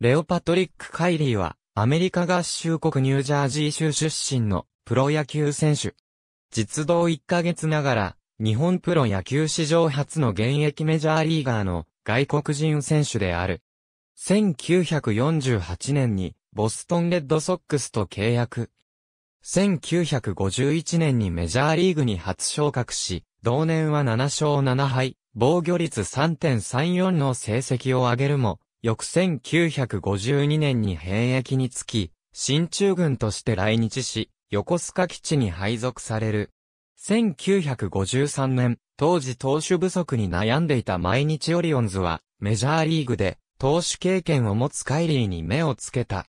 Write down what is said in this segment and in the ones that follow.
レオパトリック・カイリーは、アメリカ合衆国ニュージャージー州出身のプロ野球選手。実動1ヶ月ながら、日本プロ野球史上初の現役メジャーリーガーの外国人選手である。1948年にボストンレッドソックスと契約。1951年にメジャーリーグに初昇格し、同年は7勝7敗、防御率3.34の成績を上げるも、翌1952年に兵役につき、新中軍として来日し、横須賀基地に配属される。1953年、当時投手不足に悩んでいた毎日オリオンズは、メジャーリーグで、投手経験を持つカイリーに目をつけた。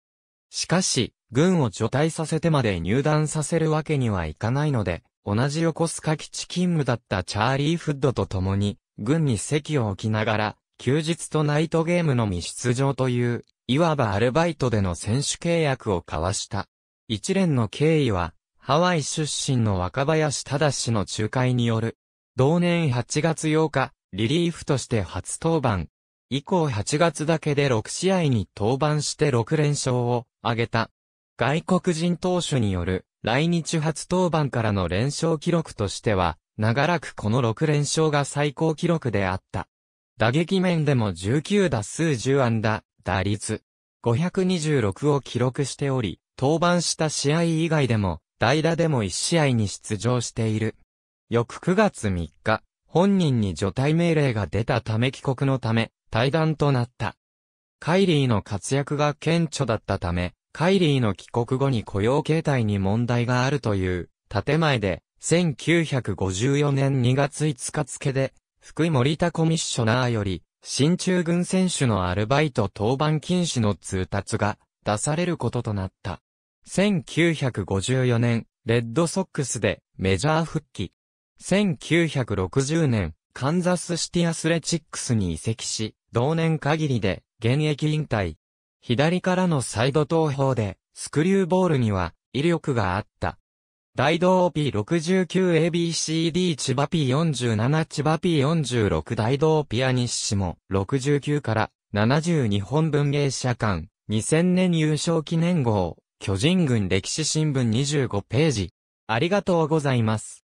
しかし、軍を除隊させてまで入団させるわけにはいかないので、同じ横須賀基地勤務だったチャーリー・フッドと共に、軍に席を置きながら、休日とナイトゲームのみ出場という、いわばアルバイトでの選手契約を交わした。一連の経緯は、ハワイ出身の若林忠の仲介による。同年8月8日、リリーフとして初登板。以降8月だけで6試合に登板して6連勝を挙げた。外国人投手による来日初登板からの連勝記録としては、長らくこの6連勝が最高記録であった。打撃面でも19打数10安打、打率526を記録しており、登板した試合以外でも、代打でも1試合に出場している。翌9月3日、本人に除隊命令が出たため帰国のため、退団となった。カイリーの活躍が顕著だったため、カイリーの帰国後に雇用形態に問題があるという、建前で、1954年2月5日付で、福井森田コミッショナーより、新中軍選手のアルバイト当番禁止の通達が出されることとなった。1954年、レッドソックスでメジャー復帰。1960年、カンザスシティアスレチックスに移籍し、同年限りで現役引退。左からのサイド投法で、スクリューボールには威力があった。大道 P69ABCD 千葉 P47 千葉 P46 大道ピアニッシモ69から70日本文芸社館2000年優勝記念号巨人軍歴史新聞25ページありがとうございます。